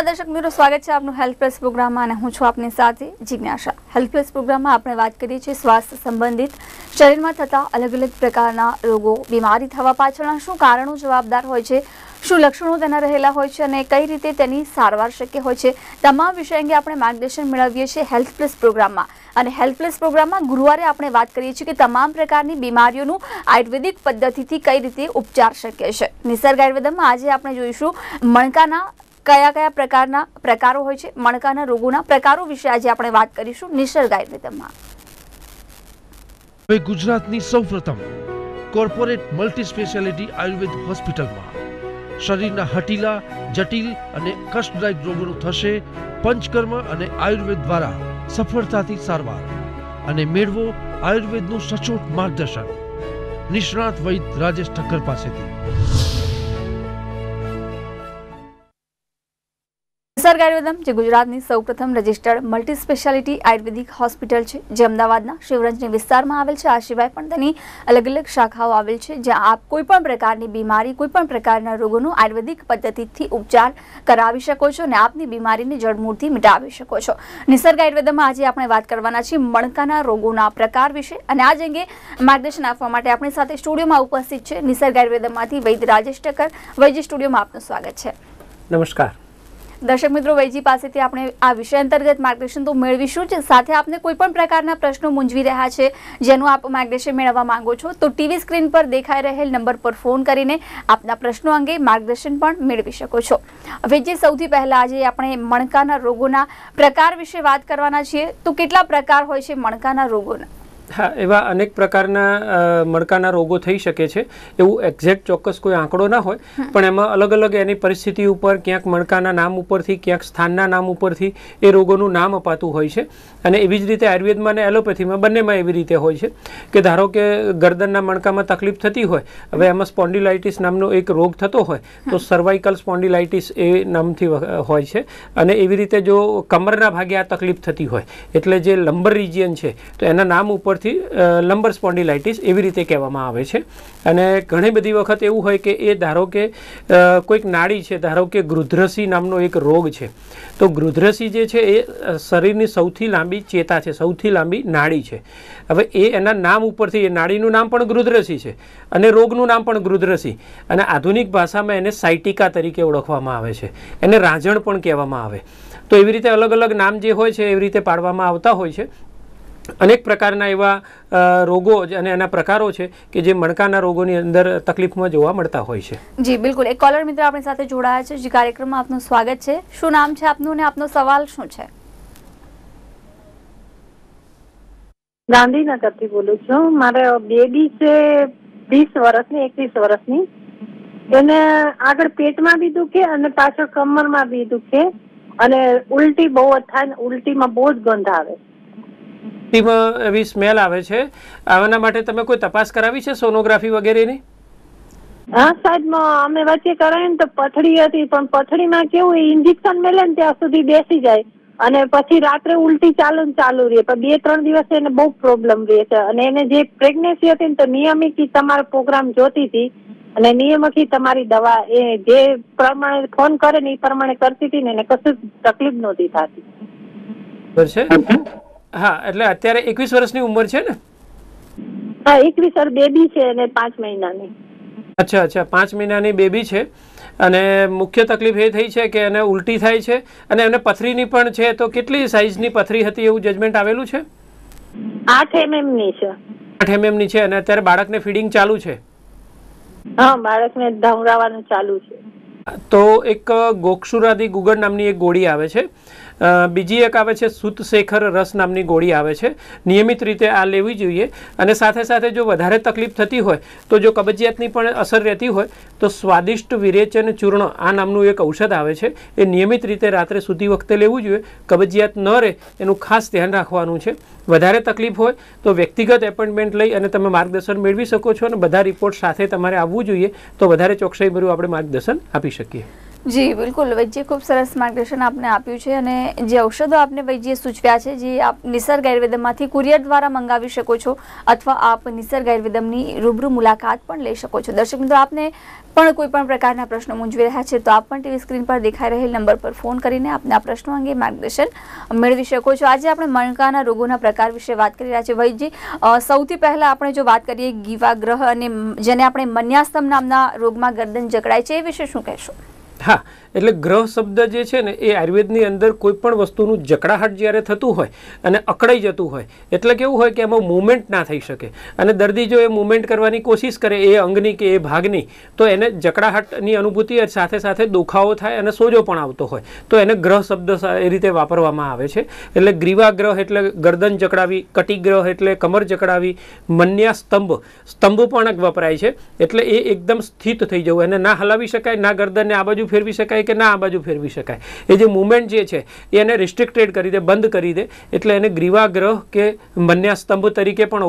નમસ્કાર દર્શક મિત્રો સ્વાગત છે આપનું હેલ્થ પ્રેસ પ્રોગ્રામમાં અને હું છું આપની સાથે જિજ્ઞાસા હેલ્થ પ્રેસ પ્રોગ્રામમાં આપણે વાત કરીએ છીએ સ્વાસ્થ્ય સંબંધિત શરીરમાં થતા અલગ અલગ પ્રકારના રોગો બીમારી થવા પાછળના શું કારણો જવાબદાર હોય છે શું લક્ષણો તેના રહેલા હોય છે અને કઈ રીતે તેની સારવાર શક્ય હોય છે તમામ વિષય અંગે આપણે માર્ગદર્શન મેળવીએ છીએ હેલ્થ પ્લસ પ્રોગ્રામમાં અને હેલ્થ પ્લસ પ્રોગ્રામમાં ગુરુવારે આપણે વાત કરીએ છીએ કે તમામ પ્રકારની બીમારીઓનું આયુર્વેદિક પદ્ધતિથી કઈ રીતે ઉપચાર શક્ય છે નિસર્ગ આયુર્વેદમાં આજે આપણે જોઈશું મણકાના કયા કયા પ્રકારના પ્રકારો હોય છે મણકાના રોગોના પ્રકારો વિશે આજે આપણે વાત કરીશું નિસર્ગ આયુર્વેદમાં હવે ગુજરાતની સૌપ્રથમ કોર્પોરેટ મલ્ટી સ્પેશિયાલિટી આયુર્વેદ હોસ્પિટલમાં શરીરના હટીલા જટિલ અને કષ્ટદાયક રોગોનું થશે પંચકર્મ અને આયુર્વેદ દ્વારા સફળતાથી સારવાર અને મેળવો આયુર્વેદનું સચોટ માર્ગદર્શન નિષ્ણાત વૈદ રાજેશ ઠક્કર પાસેથી નિસર્ગ આયુર્વેદ છે ગુજરાતની સૌપ્રથમ રજિસ્ટર્ડ મલ્ટી સ્પેશિયાલિટી આયુર્વેદિક હોસ્પિટલ છે જે અમદાવાદના શિવરંજની વિસ્તારમાં આવેલ છે આ શિવાય પણ તેની અલગ અલગ શાખાઓ આવેલ છે જ્યાં આપ કોઈપણ પ્રકારની બીમારી કોઈપણ પ્રકારના રોગોનો આયુર્વેદિક પદ્ધતિથી ઉપચાર કરાવી શકો છો ને આપની બીમારીને જડમૂળથી મટાડી શકો છો નિસર્ગ આયુર્વેદમાં આજે આપણે વાત કરવાના છીએ મણકાના રોગોના પ્રકાર વિશે અને આજ અંગે માર્ગદર્શન આપવા માટે આપની સાથે સ્ટુડિયોમાં ઉપસ્થિત છે નિસર્ગ આયુર્વેદમાંથી વૈદ રાજેશ ઠક્કર વૈદ્ય સ્ટુડિયોમાં આપનું સ્વાગત છે નમસ્કાર દર્શક મિત્રો વૈજી પાસેથી આપણે આ વિષય અંતર્ગત માર્ગદર્શન તો મેળવીશું જ સાથે આપને કોઈ પણ પ્રકારના પ્રશ્નો મૂંઝવી રહ્યા છે જેનું આપ માર્ગદર્શન મેળવવા માંગો છો તો ટીવી સ્ક્રીન પર દેખાઈ રહેલ નંબર પર ફોન કરીને આપના પ્રશ્નો અંગે માર્ગદર્શન પણ મેળવી શકો છો હવે જે સૌથી પહેલાં આજે આપણે મણકાના રોગોના પ્રકાર વિશે વાત કરવાના છીએ તો કેટલા પ્રકાર હોય છે મણકાના રોગોના હા એવા અનેક પ્રકારના મણકાના રોગો થઈ શકે છે એવું એક્ઝેક્ટ ચોક્કસ કોઈ આંકડો ના હોય પણ એમાં અલગ અલગ એની પરિસ્થિતિ ઉપર ક્યાંક મણકાના નામ ઉપરથી ક્યાંક સ્થાનના નામ ઉપરથી એ રોગોનું નામ અપાતું હોય છે અને એવી જ રીતે આયુર્વેદમાં અને એલોપેથીમાં બંનેમાં એવી રીતે હોય છે કે ધારો કે ગરદનના મણકામાં તકલીફ થતી હોય હવે એમાં સ્પોન્ડિલાઇટિસ નામનો એક રોગ થતો હોય તો સર્વાઇકલ સ્પોન્ડિલાઇટિસ એ નામથી હોય છે અને એવી રીતે જો કમરના ભાગે આ તકલીફ થતી હોય એટલે જે લંબર રિજિયન છે તો એના નામ ઉપર લંબરથી લંબર સ્પોન્ડિલાઇટિસ એવી રીતે કહેવામાં આવે છે અને ઘણી બધી વખત એવું હોય કે એ ધારો કે કોઈક નાડી છે ધારો કે ગૃધ્રસી નામનો એક રોગ છે તો ગૃધ્રસી જે છે એ શરીરની સૌથી લાંબી ચેતા છે સૌથી લાંબી નાડી છે હવે એ એના નામ ઉપરથી એ નાડીનું નામ પણ ગૃધ્રસી છે અને રોગનું નામ પણ ગૃધ્રસી અને આધુનિક ભાષામાં એને સાયટિકા તરીકે ઓળખવામાં આવે છે એને રાંઝણ પણ કહેવામાં આવે તો એવી રીતે અલગ અલગ નામ જે હોય છે એવી રીતે પાડવામાં આવતા હોય છે અનેક પ્રકારના એવા રોગો અને એના પ્રકારો છે કે જે મણકાના રોગોની અંદર તકલીફમાં જોવા મળતા હોય છે જી બિલકુલ એક કોલર મિત્ર આપણી સાથે જોડાયા છે જે કાર્યક્રમમાં આપનું સ્વાગત છે શું નામ છે આપનું અને આપનો સવાલ શું છે ગાંધીનગરથી બોલું છું મારે બેબી છે વીસ વર્ષની એકવીસ વર્ષની એને આગળ પેટમાં બી દુખે અને પાછળ કમરમાં બી દુખે અને ઉલટી બહુ થાય ઉલટીમાં બહુ જ ગંધ આવે છે પીમાં એવી સ્મેલ આવે છે આના માટે તમે કોઈ તપાસ કરાવી છે સોનોગ્રાફી વગેરેની હા સાહેબ અમે વચ્ચે કરાવી તો પથડી હતી પણ પથડીમાં કેવું ઇન્જેક્શન મેલે ને ત્યાં સુધી બેસી જાય અને પછી રાત્રે ઉલટી ચાલુ ચાલુ રહે પણ બે ત્રણ દિવસ એને બહુ પ્રોબ્લેમ રહે છે અને એને જે પ્રેગ્નન્સી હતી ને તો નિયમિત તમારો પ્રોગ્રામ જોતી હતી અને નિયમથી તમારી દવા એ જે પ્રમાણે ફોન કરે ને એ પ્રમાણે કરતી હતી ને એને કશું તકલીફ નહોતી થતી છે હા એટલે અત્યારે એકવીસ વર્ષની ઉંમર છે ને હા એકવીસ વર્ષ બેબી છે અને પાંચ મહિનાની અચ્છા અચ્છા પાંચ મહિનાની બેબી છે અને મુખ્ય તકલીફ એ થઈ છે કે એને ઉલટી થાય છે અને એને પથરીની પણ છે તો કેટલી સાઇઝની પથરી હતી એવું જજમેન્ટ આવેલું છે આઠ એમએમની છે આઠ એમએમની છે અને અત્યારે બાળકને ફીડિંગ ચાલુ છે હા બાળકને ધવરાવાનું ચાલુ છે તો એક ગોક્ષુરાદી ગુગળ નામની એક ગોળી આવે છે બીજી એક આવે છે સુતશેખર રસ નામની ગોળી આવે છે નિયમિત રીતે આ લેવી જોઈએ અને સાથે સાથે જો વધારે તકલીફ થતી હોય તો જો કબજિયાતની પણ અસર રહેતી હોય તો સ્વાદિષ્ટ વિરેચન ચૂર્ણ આ નામનું એક ઔષધ આવે છે એ નિયમિત રીતે રાત્રે સૂતી વખતે લેવું જોઈએ કબજિયાત ન રહે એનું ખાસ ધ્યાન રાખવાનું છે વધારે તકલીફ હોય તો વ્યક્તિગત એપોઇન્ટમેન્ટ લઈ અને તમે માર્ગદર્શન મેળવી શકો છો અને બધા રિપોર્ટ સાથે તમારે આવવું જોઈએ તો વધારે ચોકસાઈભર્યું આપણે માર્ગદર્શન આપી શકીએ શકીએ જી બિલકુલ વૈદ્ય ખૂબ સરસ માર્ગદર્શન આપને આપ્યું છે અને જે ઔષધો આપને વૈદ્ય સૂચવ્યા છે જે આપ નિસર્ગ આયુર્વેદમમાંથી કુરિયર દ્વારા મંગાવી શકો છો અથવા આપ નિસર્ગ આયુર્વેદમની રૂબરૂ મુલાકાત પણ લઈ શકો છો દર્શક મિત્રો આપને પણ કોઈ પણ પ્રકારના પ્રશ્નો મૂંઝવી રહ્યા છે તો આપ પણ ટીવી સ્ક્રીન પર દેખાઈ રહેલ નંબર પર ફોન કરીને આપને આ પ્રશ્નો અંગે માર્ગદર્શન મેળવી શકો છો આજે આપણે મણકાના રોગોના પ્રકાર વિશે વાત કરી રહ્યા છીએ વૈદ્યજી સૌથી પહેલાં આપણે જો વાત કરીએ ગીવાગ્રહ અને જેને આપણે મન્યાસ્તમ નામના રોગમાં ગરદન જકડાય છે એ વિશે શું કહેશો Ha! એટલે ગ્રહ શબ્દ જે છે ને એ આયુર્વેદની અંદર કોઈ પણ વસ્તુનું જકડાહટ જ્યારે થતું હોય અને અકળાઈ જતું હોય એટલે કેવું હોય કે એમાં મૂવમેન્ટ ના થઈ શકે અને દર્દી જો એ મૂવમેન્ટ કરવાની કોશિશ કરે એ અંગની કે એ ભાગની તો એને જકડાહટની અનુભૂતિ સાથે સાથે દુખાવો થાય અને સોજો પણ આવતો હોય તો એને ગ્રહ શબ્દ એ રીતે વાપરવામાં આવે છે એટલે ગ્રીવા ગ્રહ એટલે ગરદન જકડાવી કટિગ્રહ એટલે કમર જકડાવી મન્યા સ્તંભ સ્તંભ પણ વપરાય છે એટલે એ એકદમ સ્થિત થઈ જવું એને ના હલાવી શકાય ના ગરદનને આ બાજુ ફેરવી શકાય શકાય કે ના આ બાજુ ફેરવી શકાય એ જે મુવમેન્ટ જે છે એને રિસ્ટ્રિક્ટેડ કરી દે બંધ કરી દે એટલે એને ગ્રીવાગ્રહ કે મન્યા સ્તંભ તરીકે પણ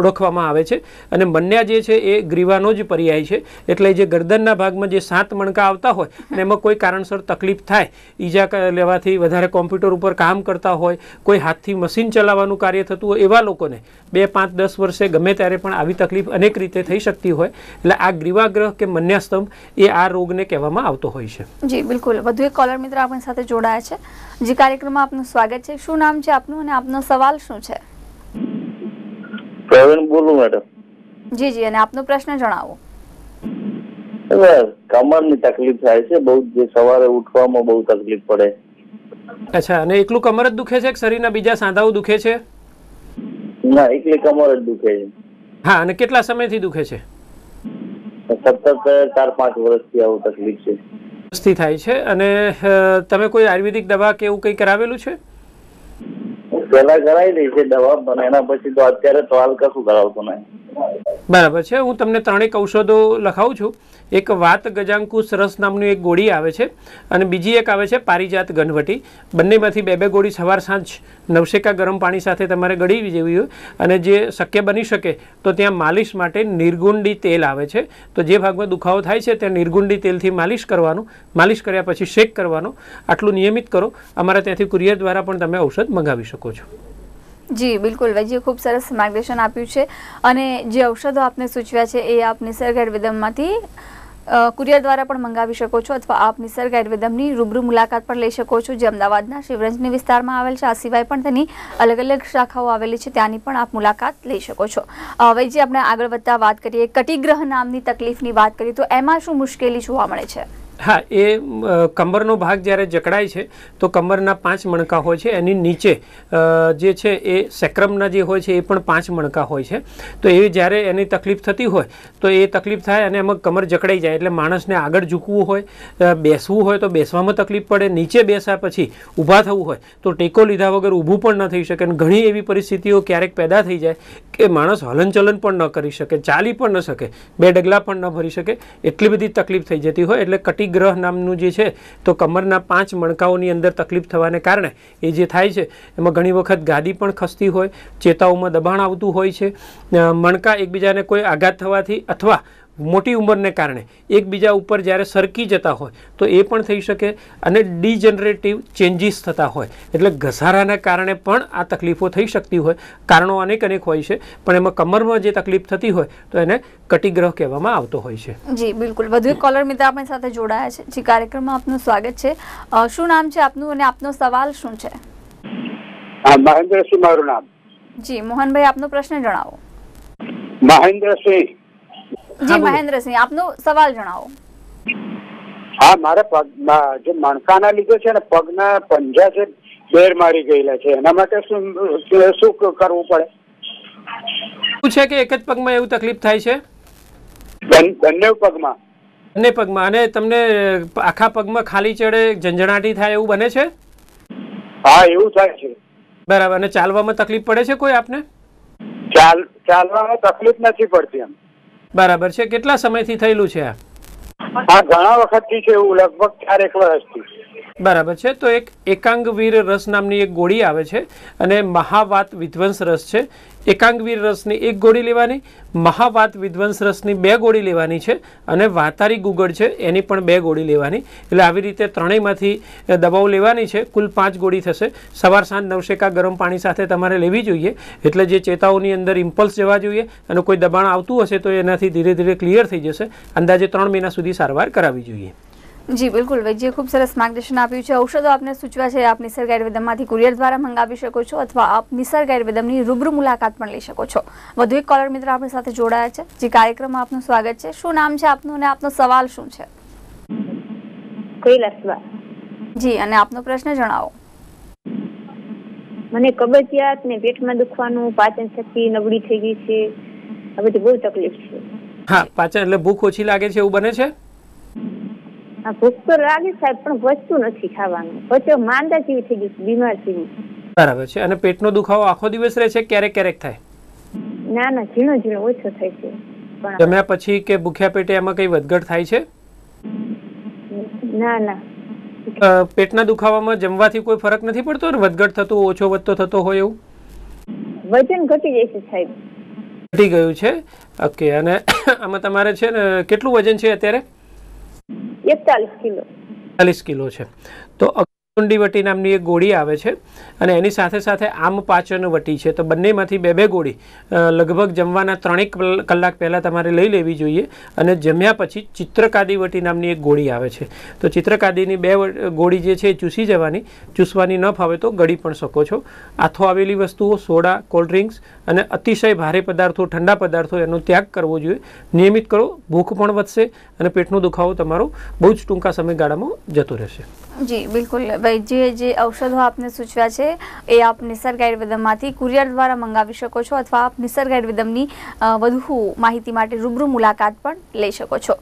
ઓળખવામાં આવે છે અને મન્યા જે છે એ ગ્રીવાનો જ પર્યાય છે એટલે જે ગરદનના ભાગમાં જે સાત મણકા આવતા હોય અને એમાં કોઈ કારણસર તકલીફ થાય ઈજા લેવાથી વધારે કોમ્પ્યુટર ઉપર કામ કરતા હોય કોઈ હાથથી મશીન ચલાવવાનું કાર્ય થતું હોય એવા લોકોને બે પાંચ દસ વર્ષે ગમે ત્યારે પણ આવી તકલીફ અનેક રીતે થઈ શકતી હોય એટલે આ ગ્રીવાગ્રહ કે મન્યાસ્તંભ એ આ રોગને કહેવામાં આવતો હોય છે જી બિલકુલ વધુ એક કોલર મિત્ર આપણી સાથે જોડાયા છે જી કાર્યક્રમમાં આપનું સ્વાગત છે શું નામ છે આપનું અને આપનો સવાલ શું છે પ્રવીણ બોલું મેડમ જી જી અને આપનો પ્રશ્ન જણાવો કમરની તકલીફ થાય છે બહુ જે સવારે ઉઠવામાં બહુ તકલીફ પડે અચ્છા અને એકલું કમર જ દુખે છે કે શરીરના બીજા સાંધાઓ દુખે છે ના એકલી કમર જ દુખે છે હા અને કેટલા સમયથી દુખે છે સતત ચાર પાંચ વર્ષથી આવું તકલીફ છે સસ્તી થાય છે અને તમે કોઈ આયુર્વેદિક દવા કે એવું કઈ કરાવેલું છે પહેલા કરાવી લઈ છે દવા પણ એના પછી તો અત્યારે તો હાલ કશું કરાવતો નહીં બરાબર છે હું તમને ત્રણેક ઔષધો લખાવું છું એક વાત ગજાંકુશ રસ નામની એક ગોળી આવે છે અને બીજી એક આવે છે પારિજાત ગનવટી બંનેમાંથી બે બે ગોળી સવાર સાંજ નવશેકા ગરમ પાણી સાથે તમારે ગળી જેવી હોય અને જે શક્ય બની શકે તો ત્યાં માલિશ માટે નિર્ગુંડી તેલ આવે છે તો જે ભાગમાં દુખાવો થાય છે ત્યાં નિર્ગુંડી તેલથી માલિશ કરવાનું માલિશ કર્યા પછી શેક કરવાનો આટલું નિયમિત કરો અમારા ત્યાંથી કુરિયર દ્વારા પણ તમે ઔષધ મંગાવી શકો છો જી બિલકુલ વૈજીએ ખૂબ સરસ માર્ગદર્શન આપ્યું છે અને જે ઔષધો આપને સૂચવ્યા છે એ આપ નિસર્ગ આયુર્વેદમમાંથી કુરિયર દ્વારા પણ મંગાવી શકો છો અથવા આપ નિસર્ગ આયુર્વેદમની રૂબરૂ મુલાકાત પણ લઈ શકો છો જે અમદાવાદના શિવરંજની વિસ્તારમાં આવેલ છે આ સિવાય પણ તેની અલગ અલગ શાખાઓ આવેલી છે ત્યાંની પણ આપ મુલાકાત લઈ શકો છો વૈજ્ય આપણે આગળ વધતા વાત કરીએ કટિગ્રહ નામની તકલીફની વાત કરીએ તો એમાં શું મુશ્કેલી જોવા મળે છે હા એ કમરનો ભાગ જારે જકડાઈ છે તો કમરના પાંચ મણકા હોય છે એની નીચે જે છે એ સેક્રમના જે હોય છે એ પણ પાંચ મણકા હોય છે તો એ જ્યારે એની તકલીફ થતી હોય તો એ તકલીફ થાય અને એમ કમર જકડાઈ જાય એટલે માણસને આગળ ઝુકવું હોય બેસવું હોય તો બેસવામાં તકલીફ પડે નીચે બેસાયા પછી ઊભા થવું હોય તો ટેકો લીધા વગર ઊભો પણ ન થઈ શકે અને ઘણી એવી પરિસ્થિતિઓ કેરેક પેદા થઈ જાય કે માણસ હલનચલન પણ ન કરી શકે ચાલી પણ ન શકે બેડગલા પણ ન ભરી શકે એટલી બધી તકલીફ થઈ જતી હોય એટલે ગ્રહ નામનું જે છે તો કમરના પાંચ મણકાઓની અંદર તકલીફ થવાને કારણે એ જે થાય છે એમાં ઘણી વખત ગાદી પણ ખસતી હોય ચેતાઓમાં દબાણ આવતું હોય છે મણકા એકબીજાને કોઈ આઘાત થવાથી અથવા મોટી ઉંમરને કારણે એકબીજા ઉપર જ્યારે સરકી જતા હોય તો એ પણ થઈ શકે અને ડિજનરેટિવ ચેન્જીસ થતા હોય એટલે ઘસારાને કારણે પણ આ તકલીફો થઈ શકતી હોય કારણો અનેક અનેક હોય છે પણ એમાં કમરમાં જે તકલીફ થતી હોય તો એને કટિગ્રહ કહેવામાં આવતો હોય છે જી બિલકુલ વધુ કોલર મિત્ર આપણી સાથે જોડાયા છે જી કાર્યક્રમમાં આપનું સ્વાગત છે શું નામ છે આપનું અને આપનો સવાલ શું છે મહેન્દ્રસિંહ મારું નામ જી મોહનભાઈ આપનો પ્રશ્ન જણાવો મહેન્દ્રસિંહ જી મહેન્દ્રસિંહ આપનો સવાલ જણાવો હા મારે પગ જે મણકાના લીધે છે ને પગના પંજા છે બેર મારી ગયેલા છે એના માટે શું શું કરવું પડે એવું છે કે એક જ પગમાં એવું તકલીફ થાય છે બંને પગમાં બંને પગમાં અને તમને આખા પગમાં ખાલી ચડે ઝંઝણાટી થાય એવું બને છે હા એવું થાય છે બરાબર અને ચાલવામાં તકલીફ પડે છે કોઈ આપને ચાલ ચાલવામાં તકલીફ નથી પડતી એમ બરાબર છે કેટલા સમયથી થયેલું છે આ ઘણા વખતથી છે એવું લગભગ ચાર એક વર્ષથી બરાબર છે તો એક એકાંગવીર રસ નામની એક ગોળી આવે છે અને મહાવાત વિધ્વંસ રસ છે એકાંગવીર રસની એક ગોળી લેવાની મહાવાત વિધ્વંસ રસની બે ગોળી લેવાની છે અને વાતારી ગુગળ છે એની પણ બે ગોળી લેવાની એટલે આવી રીતે ત્રણેયમાંથી દવાઓ લેવાની છે કુલ પાંચ ગોળી થશે સવાર સાંજ નવશેકા ગરમ પાણી સાથે તમારે લેવી જોઈએ એટલે જે ચેતાઓની અંદર ઇમ્પલ્સ જવા જોઈએ અને કોઈ દબાણ આવતું હશે તો એનાથી ધીરે ધીરે ક્લિયર થઈ જશે અંદાજે ત્રણ મહિના સુધી સારવાર કરાવી જોઈએ જી બિલકુલ વૈદ્યએ ખૂબ સરસ માર્ગદર્શન આપ્યું છે ઔષધો આપને સૂચવ્યા છે આપ નિસર્ગ આયુર્વેદમમાંથી કુરિયર દ્વારા મંગાવી શકો છો અથવા આપ નિસર્ગ આયુર્વેદમની રૂબરૂ મુલાકાત પણ લઈ શકો છો વધુ એક કોલર મિત્ર આપણી સાથે જોડાયા છે જે કાર્યક્રમમાં આપનું સ્વાગત છે શું નામ છે આપનું અને આપનો સવાલ શું છે કૈલાસવા જી અને આપનો પ્રશ્ન જણાવો મને કબજિયાત ને પેટમાં દુખવાનું પાચન શક્તિ નબળી થઈ ગઈ છે આ બધી બહુ તકલીફ છે હા પાચન એટલે ભૂખ ઓછી લાગે છે એવું બને છે ભૂખ તો લાગે સાહેબ પણ પચતું નથી ખાવાનું પચો માંદા જેવી થઈ ગયું બીમાર જેવી બરાબર છે અને પેટનો દુખાવો આખો દિવસ રહે છે ક્યારેક ક્યારેક થાય ના ના ઝીણો ઝીણો ઓછો થાય છે જમ્યા પછી કે ભૂખ્યા પેટે એમાં કઈ વધઘટ થાય છે ના ના પેટના દુખાવામાં જમવાથી કોઈ ફરક નથી પડતો ને વધઘટ થતો ઓછો વધતો થતો હોય એવું વજન ઘટી જાય છે સાહેબ ઘટી ગયું છે ઓકે અને આમાં તમારે છે ને કેટલું વજન છે અત્યારે એકતાલીસ કિલો એકતાલીસ કિલો છે તો કુંડી વટી નામની એક ગોળી આવે છે અને એની સાથે સાથે આમ પાચન વટી છે તો બંનેમાંથી બે બે ગોળી લગભગ જમવાના ત્રણેક કલાક પહેલાં તમારે લઈ લેવી જોઈએ અને જમ્યા પછી ચિત્રકાદી વટી નામની એક ગોળી આવે છે તો ચિત્રકાદીની બે ગોળી જે છે એ ચૂસી જવાની ચૂસવાની ન ફાવે તો ગળી પણ શકો છો આથો આવેલી વસ્તુઓ સોડા કોલ્ડ ડ્રિંક્સ અને અતિશય ભારે પદાર્થો ઠંડા પદાર્થો એનો ત્યાગ કરવો જોઈએ નિયમિત કરો ભૂખ પણ વધશે અને પેટનો દુખાવો તમારો બહુ જ ટૂંકા સમયગાળામાં જતો રહેશે જી બિલકુલ જે જે ઔષધો આપને સૂચવ્યા છે એ આપ નિસર્ગ આયુર્વેદમમાંથી કુરિયર દ્વારા મંગાવી શકો છો અથવા આપ નિસર્ગ આયુર્વેદમની વધુ માહિતી માટે રૂબરૂ મુલાકાત પણ લઈ શકો છો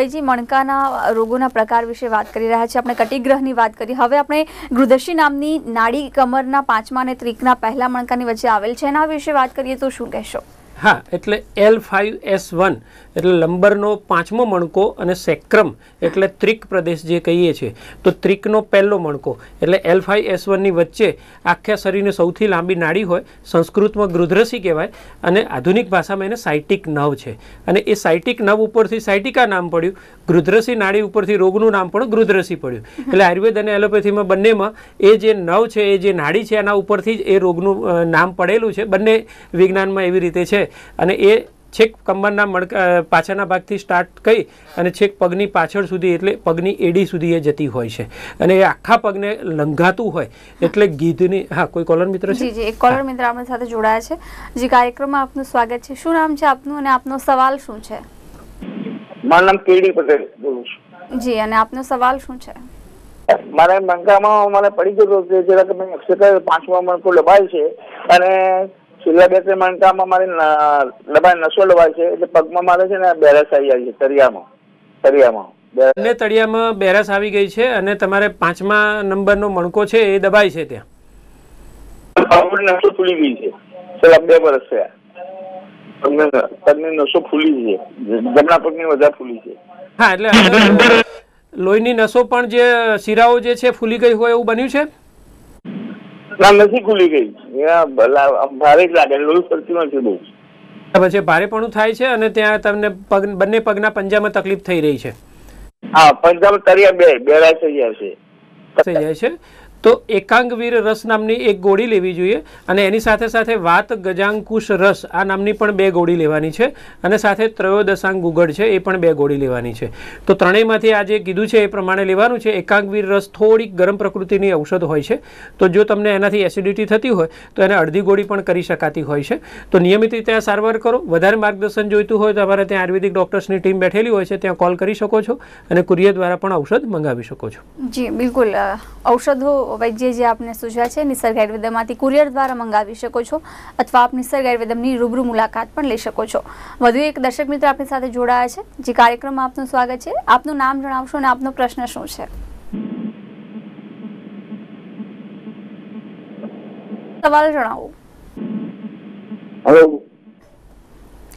વૈજી મણકાના રોગોના પ્રકાર વિશે વાત કરી રહ્યા છે આપણે કટિગ્રહની વાત કરી હવે આપણે ગૃદશી નામની નાડી કમરના પાંચમા અને ત્રીકના પહેલા મણકાની વચ્ચે આવેલ છે એના વિશે વાત કરીએ તો શું કહેશો હા એટલે એલ ફાઇવ એસ વન એટલે લંબરનો પાંચમો મણકો અને સેક્રમ એટલે ત્રિક પ્રદેશ જે કહીએ છીએ તો ત્રિકનો પહેલો મણકો એટલે એલ ફાઇવ એસ વનની વચ્ચે આખા શરીરને સૌથી લાંબી નાડી હોય સંસ્કૃતમાં ગૃધ્રસી કહેવાય અને આધુનિક ભાષામાં એને સાયટિક નવ છે અને એ સાયટિક નવ ઉપરથી સાયટિકા નામ પડ્યું ગૃધ્રસી નાડી ઉપરથી રોગનું નામ પણ ગૃધ્રસી પડ્યું એટલે આયુર્વેદ અને એલોપેથીમાં બંનેમાં એ જે નવ છે એ જે નાડી છે એના ઉપરથી જ એ રોગનું નામ પડેલું છે બંને વિજ્ઞાનમાં એવી રીતે છે અને એ છેક કમરના મણકા પાછળના ભાગથી સ્ટાર્ટ કરી અને છેક પગની પાછળ સુધી એટલે પગની એડી સુધી એ જતી હોય છે અને એ આખા પગને લંઘાતું હોય એટલે ગીધની હા કોઈ કોલર મિત્ર છે જી એક કોલર મિત્ર આપણી સાથે જોડાયા છે જે કાર્યક્રમમાં આપનું સ્વાગત છે શું નામ છે આપનું અને આપનો સવાલ શું છે મારું નામ કેડી પટેલ બોલું છું જી અને આપનો સવાલ શું છે મારે મંકામાં મને પડી ગયો હતો કે મેં એક્સરસાઇઝ પાંચમા મણકો દબાય છે અને છેલ્લા બે ત્રણ મણકામાં મારી દબાણ નસો દબાય છે એટલે પગમાં મારે છે ને બેરસ આવી આવી છે તળિયામાં તળિયામાં બંને તળિયામાં બેરસ આવી ગઈ છે અને તમારે પાંચમા નંબર નો મણકો છે એ દબાય છે ત્યાં નસો ફૂલી ગઈ છે છેલ્લા બે વર્ષ થયા પગની નસો ફૂલી છે જમણા પગની વધારે ફૂલી છે હા એટલે લોહીની નસો પણ જે શિરાઓ જે છે ફૂલી ગઈ હોય એવું બન્યું છે ના નથી ખુલી ગઈ ભારે જ લાગે લોહી પડતી નથી બહુ પછી ભારેપણું થાય છે અને ત્યાં તમને પગ બંને પગના પંજામાં તકલીફ થઈ રહી છે હા પંજામાં તળિયા બે બેરા થઈ જાય છે થઈ જાય છે તો એકાંગવીર રસ નામની એક ગોળી લેવી જોઈએ અને એની સાથે સાથે વાત ગજાંકુશ રસ આ નામની પણ બે ગોળી લેવાની છે અને સાથે ત્રયોદશાંગ ગુગળ છે એ પણ બે ગોળી લેવાની છે તો ત્રણેયમાંથી આ જે કીધું છે એ પ્રમાણે લેવાનું છે એકાંગવીર રસ થોડીક ગરમ પ્રકૃતિની ઔષધ હોય છે તો જો તમને એનાથી એસિડિટી થતી હોય તો એને અડધી ગોળી પણ કરી શકાતી હોય છે તો નિયમિત રીતે આ સારવાર કરો વધારે માર્ગદર્શન જોઈતું હોય તો અમારે ત્યાં આયુર્વેદિક ડૉક્ટર્સની ટીમ બેઠેલી હોય છે ત્યાં કોલ કરી શકો છો અને કુરિયર દ્વારા પણ ઔષધ મંગાવી શકો છો જી બિલકુલ ઔષધો વૈદ્ય જે આપને સૂચવ્યા છે નિસર્ગ આયુર્વેદમાંથી કુરિયર દ્વારા મંગાવી શકો છો અથવા આપ નિસર્ગ આયુર્વેદમની રૂબરૂ મુલાકાત પણ લઈ શકો છો વધુ એક દર્શક મિત્ર આપણી સાથે જોડાયા છે જે કાર્યક્રમમાં આપનું સ્વાગત છે આપનું નામ જણાવશો અને આપનો પ્રશ્ન શું છે સવાલ જણાવો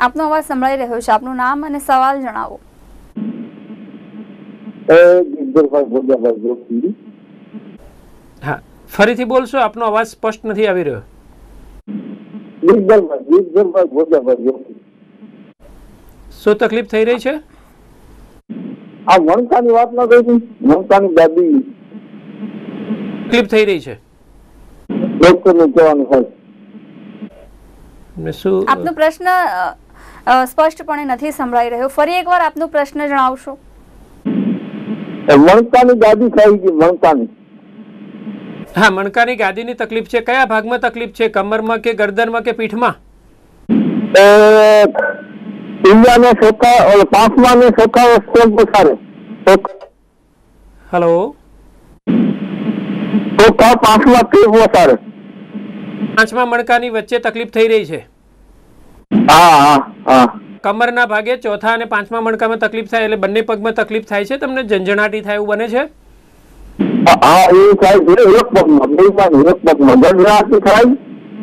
આપનો અવાજ સંભળાઈ રહ્યો છે આપનું નામ અને સવાલ જણાવો ફરીથી બોલશો આપનો અવાજ સ્પષ્ટ નથી આવી રહ્યો શું તકલીફ થઈ રહી છે આ મમતાની વાત ન કહી મમતાની દાદી તકલીફ થઈ રહી છે ડોક્ટરને કહેવાનું હોય આપનો પ્રશ્ન સ્પષ્ટપણે નથી સંભળાઈ રહ્યો ફરી એકવાર આપનો પ્રશ્ન જણાવશો મમતાની દાદી થઈ ગઈ મમતાની હા મણકાની ગાદીની તકલીફ છે કયા ભાગમાં તકલીફ છે કમરમાં કે ગરદનમાં કે પીઠમાં ઈંડાનો ચોખા ઓર પાંચમાનો ચોખા હેલો પાંચમા સ્ટ્રોક બસારે મણકાની વચ્ચે તકલીફ થઈ રહી છે હા હા હા કમરના ભાગે ચોથા અને પાંચમા મણકામાં તકલીફ થાય એટલે બંને પગમાં તકલીફ થાય છે તમને ઝંઝણાટી થાય એવું બને છે હા એ થાય છે ઓળખપગમાં ઓળખપગમાં ગઢરાથી થાય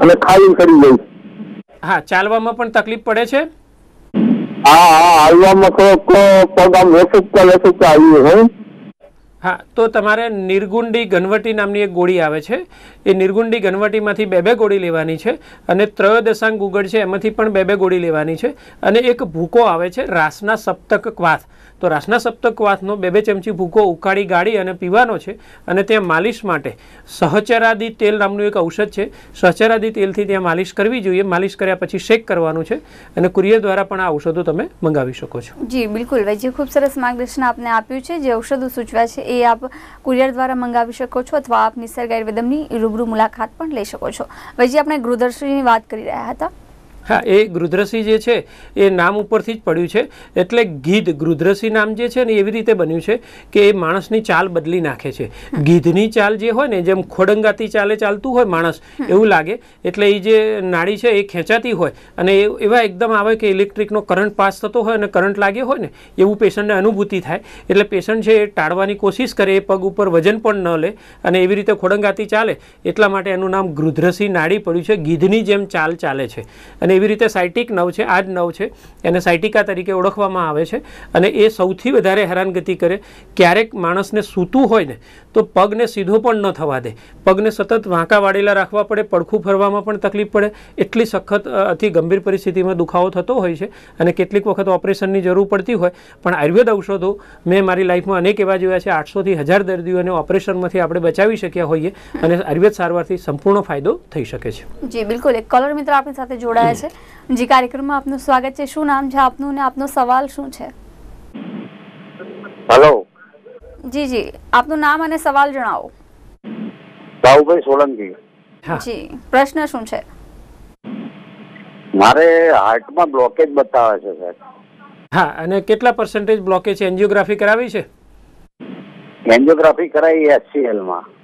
અને ખાઈ કરી જાય હા ચાલવામાં પણ તકલીફ પડે તો તમારે નિર્ગુંડી ઘનવટી નામની એક ગોળી આવે છે એ નિર્ગુંડી ઘનવટીમાંથી બે બે ગોળી લેવાની છે અને ત્રયોદશાંગ ગુગળ છે એમાંથી પણ બે બે ગોળી લેવાની છે અને એક ભૂકો આવે છે રાસના સપ્તક ક્વાથ તો રાસના સપ્તકવાસનો બે બે ચમચી ભૂકો ઉકાળી ગાળી અને પીવાનો છે અને ત્યાં માલિશ માટે સહચરાદી તેલ નામનું એક ઔષધ છે સહચરાદી તેલથી ત્યાં માલિશ કરવી જોઈએ માલિશ કર્યા પછી શેક કરવાનું છે અને કુરિયર દ્વારા પણ આ ઔષધો તમે મંગાવી શકો છો જી બિલકુલ વૈજી ખૂબ સરસ માર્ગદર્શન આપને આપ્યું છે જે ઔષધો સૂચવ્યા છે એ આપ કુરિયર દ્વારા મંગાવી શકો છો અથવા આપ નિસર્ગ આયુર્વેદમની રૂબરૂ મુલાકાત પણ લઈ શકો છો વૈજી આપણે ગૃહદર્શનની વાત કરી રહ્યા હતા હા એ ગૃદ્રસિંહ જે છે એ નામ ઉપરથી જ પડ્યું છે એટલે ગીધ ગૃદ્રસિંહ નામ જે છે ને એવી રીતે બન્યું છે કે એ માણસની ચાલ બદલી નાખે છે ગીધની ચાલ જે હોય ને જેમ ખોડંગાતી ચાલે ચાલતું હોય માણસ એવું લાગે એટલે એ જે નાળી છે એ ખેંચાતી હોય અને એવા એકદમ આવે કે ઇલેક્ટ્રિકનો કરંટ પાસ થતો હોય અને કરંટ લાગે હોય ને એવું પેશન્ટને અનુભૂતિ થાય એટલે પેશન્ટ છે એ ટાળવાની કોશિશ કરે એ પગ ઉપર વજન પણ ન લે અને એવી રીતે ખોડંગાતી ચાલે એટલા માટે એનું નામ ગૃદ્રસિંહ નાળી પડ્યું છે ગીધની જેમ ચાલ ચાલે છે અને એવી રીતે સાયટિક નવ છે આ જ નવ છે એને સાયટિકા તરીકે ઓળખવામાં આવે છે અને એ સૌથી વધારે હેરાનગતિ કરે ક્યારેક માણસને સૂતું હોય ને તો પગને સીધો પણ ન થવા દે પગને સતત વાંકા વાળેલા રાખવા પડે પડખું ફરવામાં પણ તકલીફ પડે એટલી સખત અતિ ગંભીર પરિસ્થિતિમાં દુખાવો થતો હોય છે અને કેટલીક વખત ઓપરેશનની જરૂર પડતી હોય પણ આયુર્વેદ ઔષધો મેં મારી લાઈફમાં અનેક એવા જોયા છે આઠસોથી હજાર દર્દીઓને ઓપરેશનમાંથી આપણે બચાવી શક્યા હોઈએ અને આયુર્વેદ સારવારથી સંપૂર્ણ ફાયદો થઈ શકે છે જી બિલકુલ એક કલર મિત્ર આપણી સાથે જોડાયા છે છે જી કાર્યક્રમમાં આપનું સ્વાગત છે શું નામ છે આપનું ને આપનો સવાલ શું છે હેલો જી જી આપનું નામ અને સવાલ જણાવો ભાઉભાઈ સોલંકી જી પ્રશ્ન શું છે મારે હાર્ટમાં બ્લોકેજ બતાવે છે સાહેબ હા અને કેટલા પર્સન્ટેજ બ્લોકેજ છે એન્જિયોગ્રાફી કરાવી છે એન્જિયોગ્રાફી કરાવી એચસીએલ માં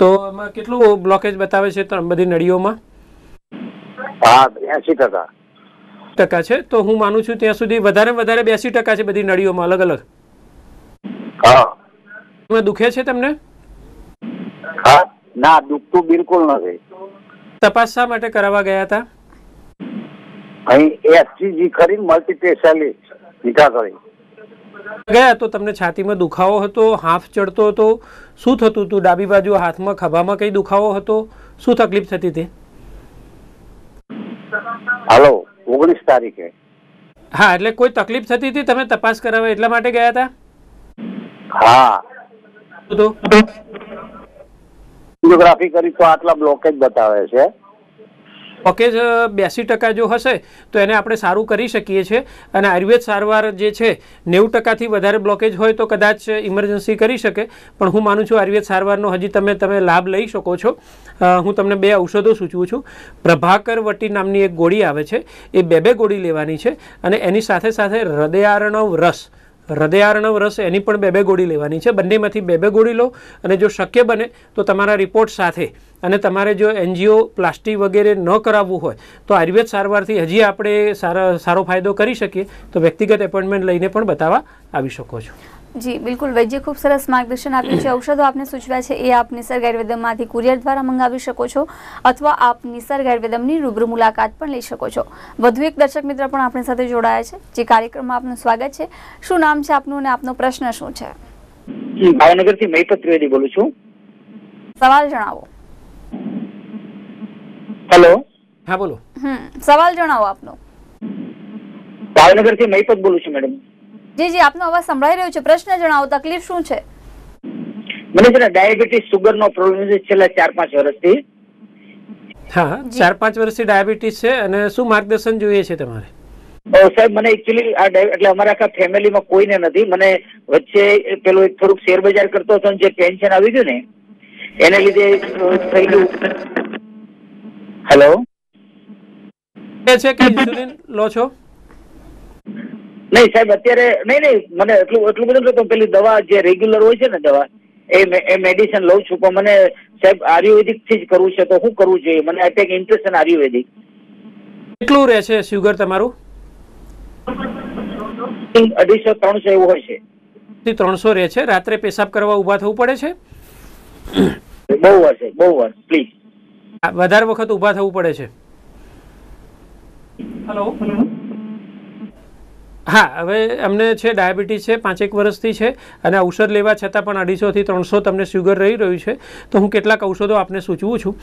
તો એમાં કેટલું બ્લોકેજ બતાવે છે બધી નળીઓમાં હા એસી ટકા ટકા છે તો હું માનું છું ત્યાં સુધી વધારે વધારે બેસી ટકા છે બધી નળીઓમાં અલગ અલગ હા દુખે છે તમને હા ના દુખતું બિલકુલ નથી તપાસ શા માટે કરાવવા ગયા હતા અહીં એસજીજી કરી મલ્ટી સ્પેશિયાલિસ્ટ નિકા કરી ગયા તો તમને છાતીમાં દુખાવો હતો હાફ ચડતો હતો શું થતું હતું ડાબી બાજુ હાથમાં ખભામાં કઈ દુખાવો હતો શું તકલીફ થતી હતી હાલો ઓગણીસ તારીખે હા એટલે કોઈ તકલીફ થતી હતી તમે તપાસ કરાવે એટલા માટે ગયા હતા હા ફિઝિયોગ્રાફી કરી તો આટલા બ્લોકેજ બતાવે છે પકેજ બ્યાસી ટકા જો હશે તો એને આપણે સારું કરી શકીએ છીએ અને આયુર્વેદ સારવાર જે છે નેવું ટકાથી વધારે બ્લોકેજ હોય તો કદાચ ઇમરજન્સી કરી શકે પણ હું માનું છું આયુર્વેદ સારવારનો હજી તમે તમે લાભ લઈ શકો છો હું તમને બે ઔષધો સૂચવું છું પ્રભાકર વટી નામની એક ગોળી આવે છે એ બે બે ગોળી લેવાની છે અને એની સાથે સાથે હૃદયારણવ રસ હૃદયારણવ રસ એની પણ બે બે ગોળી લેવાની છે બંનેમાંથી બે બે ગોળી લો અને જો શક્ય બને તો તમારા રિપોર્ટ સાથે અને તમારે જો એનજીઓ પ્લાસ્ટિક વગેરે ન કરાવવું હોય તો આયુર્વેદ સારવારથી હજી આપણે સારા સારો ફાયદો કરી શકીએ તો વ્યક્તિગત એપોઇન્ટમેન્ટ લઈને પણ બતાવવા આવી શકો છો જી બિલકુલ વૈદ્ય ખૂબ સરસ માર્ગદર્શન આપ્યું છે ઔષધો આપને સૂચવ્યા છે એ આપ નિસર ગાયરવેદમમાંથી કુરિયર દ્વારા મંગાવી શકો છો અથવા આપ નિસર ગાયરવેદમની રૂબરૂ મુલાકાત પણ લઈ શકો છો વધુ એક દર્શક મિત્ર પણ આપણી સાથે જોડાયા છે જે કાર્યક્રમમાં આપનું સ્વાગત છે શું નામ છે આપનું અને આપનો પ્રશ્ન શું છે ભાવનગર મહિપત ત્રિવેદી બોલું છું સવાલ જણાવો હેલો હા બોલો હમ સવાલ જણાવો આપનો ભાવનગર મહિપત બોલું છું મેડમ જી જી આપનો અવાજ સંભળાઈ રહ્યો છે પ્રશ્ન જણાવો તકલીફ શું છે મને જરા ડાયાબિટીસ સુગર નો પ્રોબ્લેમ છે છેલ્લા ચાર પાંચ વર્ષથી હા ચાર પાંચ વર્ષથી ડાયાબિટીસ છે અને શું માર્ગદર્શન જોઈએ છે તમારે સાહેબ મને એકચ્યુઅલી આ એટલે અમારા આખા ફેમિલીમાં કોઈને નથી મને વચ્ચે પેલું એક થોડુંક શેર બજાર કરતો હતો જે ટેન્શન આવી ગયું ને એને લીધે થયેલું હેલો એ છે કે ઇન્સ્યુલિન લો છો નહીં સાહેબ અત્યારે નહીં નહીં મને એટલું એટલું બધું તો પેલી દવા જે રેગ્યુલર હોય છે ને દવા એ એ મેડિસિન લઉં છું પણ મને સાહેબ આયુર્વેદિક થી જ કરવું છે તો શું કરવું જોઈએ મને અટેક ઇન્ટરેસ્ટ છે આયુર્વેદિક કેટલું રહે છે સુગર તમારું અઢીસો ત્રણસો એવું હોય છે ત્રણસો રહે છે રાત્રે પેશાબ કરવા ઊભા થવું પડે છે બહુ વાર છે બહુ વાર પ્લીઝ વધારે વખત ઊભા થવું પડે છે હેલો હા હવે અમને છે ડાયાબિટીસ છે પાંચેક વર્ષથી છે અને ઔષધ લેવા છતાં પણ અઢીસોથી ત્રણસો તમને શુગર રહી રહ્યું છે તો હું કેટલાક ઔષધો આપને સૂચવું છું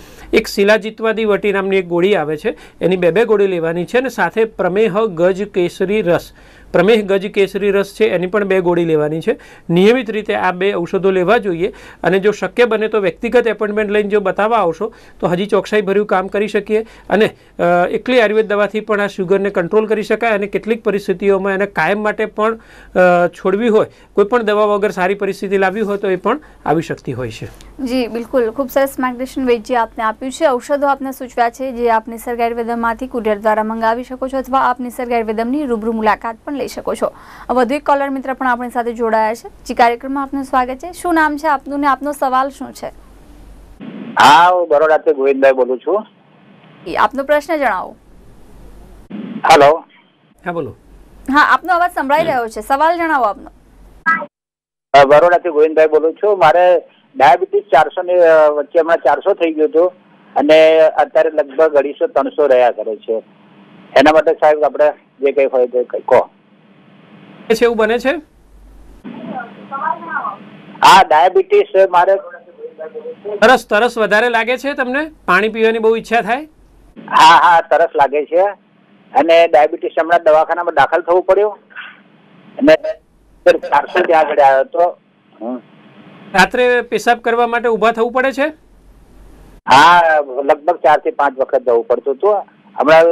એક શિલાજીતવાદી વટી નામની એક ગોળી આવે છે એની બે બે ગોળી લેવાની છે અને સાથે પ્રમેહ ગજ કેસરી રસ પ્રમેહ ગજ કેસરી રસ છે એની પણ બે ગોળી લેવાની છે નિયમિત રીતે આ બે ઔષધો લેવા જોઈએ અને જો શક્ય બને તો વ્યક્તિગત એપોઇન્ટમેન્ટ લઈને જો બતાવવા આવશો તો હજી ચોકસાઈભર્યું કામ કરી શકીએ અને એકલી આયુર્વેદ દવાથી પણ આ શુગરને કંટ્રોલ કરી શકાય અને કેટલીક પરિસ્થિતિઓમાં એને કાયમ માટે પણ છોડવી હોય કોઈપણ પણ દવા વગર સારી પરિસ્થિતિ લાવવી હોય તો એ પણ આવી શકતી હોય છે જી બિલકુલ ખૂબ સરસ માર્ગદર્શન વૈદ્યજી આપને આપ્યું છે ઔષધો આપને સૂચવ્યા છે જે આપ નિસર્ગ આયુર્વેદમમાંથી કુરિયર દ્વારા મંગાવી શકો છો અથવા આપ નિસર્ગ આયુર્વેદમની રૂબરૂ મુલાકાત પણ લઈ શકો છો વધુ એક કોલર મિત્ર પણ આપણી સાથે જોડાયા છે જી કાર્યક્રમમાં આપનું સ્વાગત છે શું નામ છે આપનું ને આપનો સવાલ શું છે હા હું બરોડાથી ગોવિંદભાઈ બોલું છું આપનો પ્રશ્ન જણાવો હેલો હા બોલો હા આપનો અવાજ સંભળાઈ રહ્યો છે સવાલ જણાવો આપનો બરોડાથી ગોવિંદભાઈ બોલું છું મારે ડાયાબિટીસ ચારસો ની વચ્ચે હમણાં ચારસો થઈ ગયું હતું અને અત્યારે લગભગ અઢીસો ત્રણસો રહ્યા કરે છે એના માટે સાહેબ આપણે જે કઈ હોય તે કંઈ કહો છે એવું બને છે હા ડાયાબિટીસ મારે તરસ તરસ વધારે લાગે છે તમને પાણી પીવાની બહુ ઈચ્છા થાય હા હા તરસ લાગે છે અને ડાયાબિટીસ હમણાં દવાખાનામાં દાખલ થવું પડ્યું અને ચારસો ત્યાં આગળ આવ્યો હતો રાત્રે પેશાબ કરવા માટે ઊભા થવું પડે છે હા લગભગ ચાર થી પાંચ વખત જવું પડતું હતું હમણાં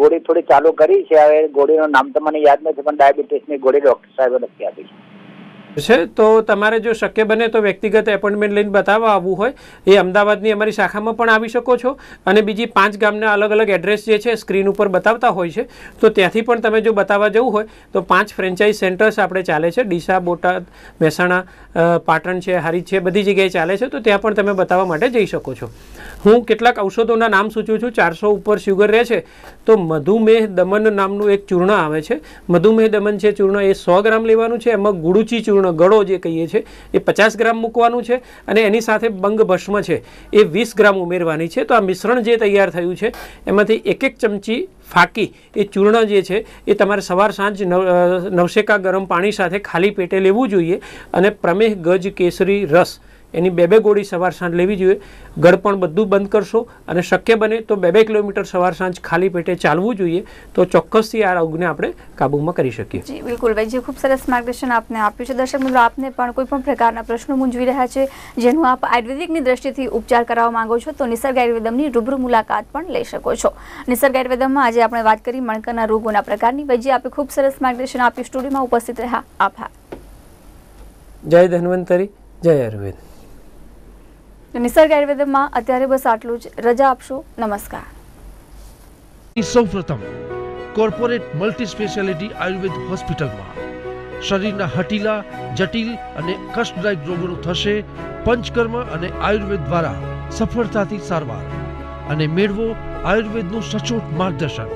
ગોળી થોડી ચાલુ કરી છે હવે ગોળીનું નામ તો મને યાદ નથી પણ ડાયાબિટીસની ગોળી ડોક્ટર સાહેબે લખી આપી છે છે તો તમારે જો શક્ય બને તો વ્યક્તિગત એપોઇન્ટમેન્ટ લઈને બતાવવા આવવું હોય એ અમદાવાદની અમારી શાખામાં પણ આવી શકો છો અને બીજી પાંચ ગામના અલગ અલગ એડ્રેસ જે છે સ્ક્રીન ઉપર બતાવતા હોય છે તો ત્યાંથી પણ તમે જો બતાવવા જવું હોય તો પાંચ ફ્રેન્ચાઇઝ સેન્ટર્સ આપણે ચાલે છે ડીસા બોટાદ મહેસાણા પાટણ છે હારી છે બધી જગ્યાએ ચાલે છે તો ત્યાં પણ તમે બતાવવા માટે જઈ શકો છો હું કેટલાક ઔષધોના નામ સૂચવું છું ચારસો ઉપર શુગર રહે છે તો મધુમેહ દમન નામનું એક ચૂર્ણ આવે છે મધુમેહ દમન છે ચૂર્ણ એ સો ગ્રામ લેવાનું છે એમાં ગુડુચી ચૂર્ણ ચૂર્ણ ગળો જે કહીએ છીએ એ પચાસ ગ્રામ મૂકવાનું છે અને એની સાથે બંગભસ્મ છે એ વીસ ગ્રામ ઉમેરવાની છે તો આ મિશ્રણ જે તૈયાર થયું છે એમાંથી એક એક ચમચી ફાકી એ ચૂર્ણ જે છે એ તમારે સવાર સાંજ નવશેકા ગરમ પાણી સાથે ખાલી પેટે લેવું જોઈએ અને પ્રમેહ ગજ કેસરી રસ એની બે બે ગોળી સવાર સાંજ લેવી જોઈએ પણ બધું બંધ કરશો અને શક્ય બને તો બે બે કિલોમીટર સવાર સાંજ ખાલી પેટે ચાલવું જોઈએ તો ચોક્કસથી આ રોગને આપણે કાબૂમાં કરી શકીએ જી બિલકુલ ભાઈજી ખૂબ સરસ માર્ગદર્શન આપને આપ્યું છે દર્શક મિત્રો આપને પણ કોઈ પણ પ્રકારના પ્રશ્નો મૂંઝવી રહ્યા છે જેનું આપ આયુર્વેદિકની દ્રષ્ટિથી ઉપચાર કરાવવા માંગો છો તો નિસર્ગ આયુર્વેદમની રૂબરૂ મુલાકાત પણ લઈ શકો છો નિસર્ગ આયુર્વેદમમાં આજે આપણે વાત કરી મણકાના રોગોના પ્રકારની ભાઈજી આપે ખૂબ સરસ માર્ગદર્શન આપ્યું સ્ટુડિયોમાં ઉપસ્થિત રહ્યા આભાર જય ધન્વંતરી જય આયુર્વેદ નિસર્ગ આયુર્વેદમાં અત્યારે બસ આટલું જ રજા આપશો નમસ્કાર સૌપ્રથમ કોર્પોરેટ મલ્ટી સ્પેશિયાલિટી આયુર્વેદ હોસ્પિટલમાં શરીરના હટીલા જટિલ અને કષ્ટદાયક રોગોનું થશે પંચકર્મ અને આયુર્વેદ દ્વારા સફળતાથી સારવાર અને મેળવો આયુર્વેદનું સચોટ માર્ગદર્શન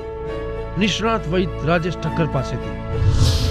નિષ્ણાત વૈદ રાજેશ ઠક્કર પાસેથી